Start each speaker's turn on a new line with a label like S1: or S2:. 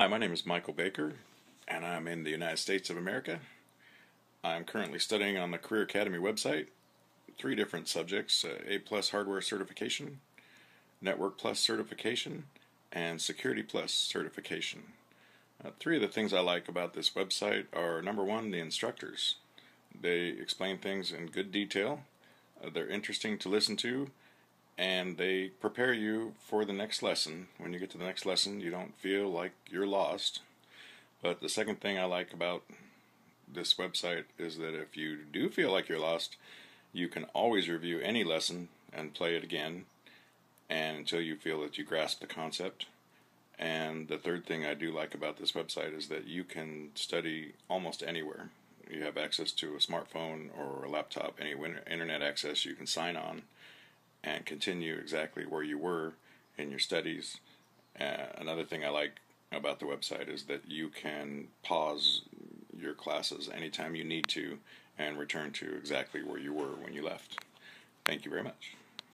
S1: Hi, my name is Michael Baker, and I'm in the United States of America. I'm currently studying on the Career Academy website three different subjects uh, A Plus Hardware Certification, Network Plus Certification, and Security Plus Certification. Uh, three of the things I like about this website are number one, the instructors. They explain things in good detail, uh, they're interesting to listen to, and they prepare you for the next lesson. When you get to the next lesson, you don't feel like you're lost. But the second thing I like about this website is that if you do feel like you're lost, you can always review any lesson and play it again and until you feel that you grasp the concept. And the third thing I do like about this website is that you can study almost anywhere. You have access to a smartphone or a laptop, any internet access you can sign on and continue exactly where you were in your studies. Uh, another thing I like about the website is that you can pause your classes anytime you need to and return to exactly where you were when you left. Thank you very much.